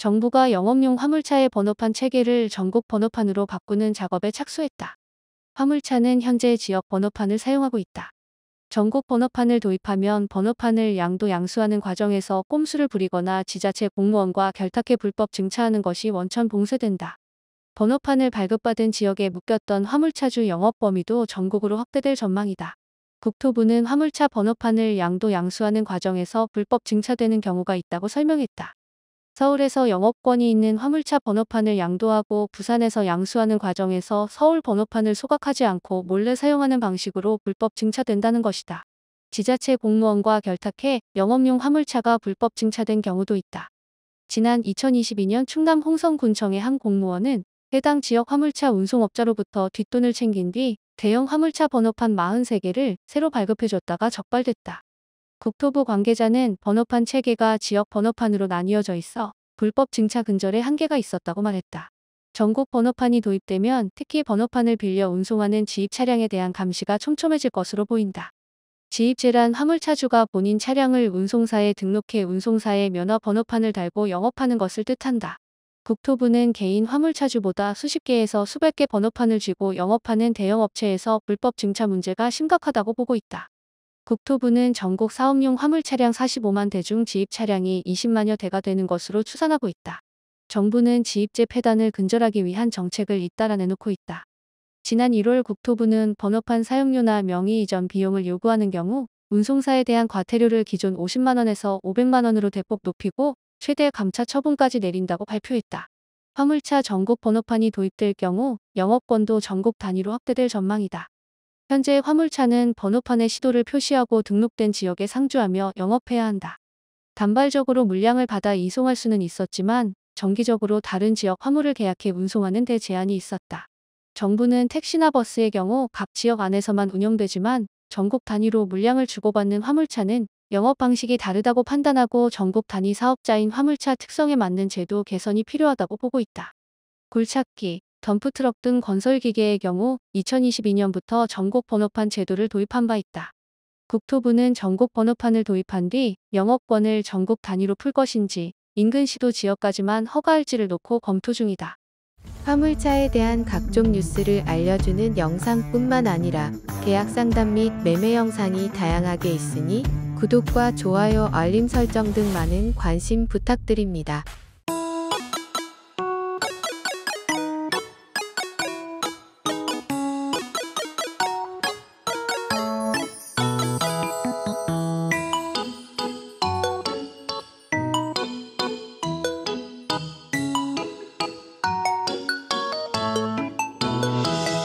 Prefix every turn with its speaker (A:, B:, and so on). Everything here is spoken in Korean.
A: 정부가 영업용 화물차의 번호판 체계를 전국 번호판으로 바꾸는 작업에 착수했다. 화물차는 현재 지역 번호판을 사용하고 있다. 전국 번호판을 도입하면 번호판을 양도 양수하는 과정에서 꼼수를 부리거나 지자체 공무원과 결탁해 불법 증차하는 것이 원천 봉쇄된다. 번호판을 발급받은 지역에 묶였던 화물차주 영업 범위도 전국으로 확대될 전망이다. 국토부는 화물차 번호판을 양도 양수하는 과정에서 불법 증차되는 경우가 있다고 설명했다. 서울에서 영업권이 있는 화물차 번호판을 양도하고 부산에서 양수하는 과정에서 서울 번호판을 소각하지 않고 몰래 사용하는 방식으로 불법 증차된다는 것이다. 지자체 공무원과 결탁해 영업용 화물차가 불법 증차된 경우도 있다. 지난 2022년 충남 홍성군청의 한 공무원은 해당 지역 화물차 운송업자로부터 뒷돈을 챙긴 뒤 대형 화물차 번호판 43개를 새로 발급해줬다가 적발됐다. 국토부 관계자는 번호판 체계가 지역 번호판으로 나뉘어져 있어 불법 증차 근절에 한계가 있었다고 말했다. 전국 번호판이 도입되면 특히 번호판을 빌려 운송하는 지입 차량에 대한 감시가 촘촘해질 것으로 보인다. 지입재란 화물차주가 본인 차량을 운송사에 등록해 운송사의 면허 번호판을 달고 영업하는 것을 뜻한다. 국토부는 개인 화물차주보다 수십 개에서 수백 개 번호판을 쥐고 영업하는 대형업체에서 불법 증차 문제가 심각하다고 보고 있다. 국토부는 전국 사업용 화물차량 45만 대 중 지입 차량이 20만여 대가 되는 것으로 추산하고 있다. 정부는 지입제 폐단을 근절하기 위한 정책을 잇따라 내놓고 있다. 지난 1월 국토부는 번호판 사용료나 명의 이전 비용을 요구하는 경우 운송사에 대한 과태료를 기존 50만원에서 500만원으로 대폭 높이고 최대 감차 처분까지 내린다고 발표했다. 화물차 전국 번호판이 도입될 경우 영업권도 전국 단위로 확대될 전망이다. 현재 화물차는 번호판에 시도를 표시하고 등록된 지역에 상주하며 영업해야 한다. 단발적으로 물량을 받아 이송할 수는 있었지만 정기적으로 다른 지역 화물을 계약해 운송하는 데 제한이 있었다. 정부는 택시나 버스의 경우 각 지역 안에서만 운영되지만 전국 단위로 물량을 주고받는 화물차는 영업 방식이 다르다고 판단하고 전국 단위 사업자인 화물차 특성에 맞는 제도 개선이 필요하다고 보고 있다. 굴착기 덤프트럭 등 건설기계의 경우 2022년부터 전국 번호판 제도를 도입한 바 있다. 국토부는 전국 번호판을 도입한 뒤 영업권을 전국 단위로 풀 것인지 인근 시도 지역까지만 허가할지를 놓고 검토 중이다.
B: 화물차에 대한 각종 뉴스를 알려주는 영상뿐만 아니라 계약 상담 및 매매 영상이 다양하게 있으니 구독과 좋아요, 알림 설정 등 많은 관심 부탁드립니다.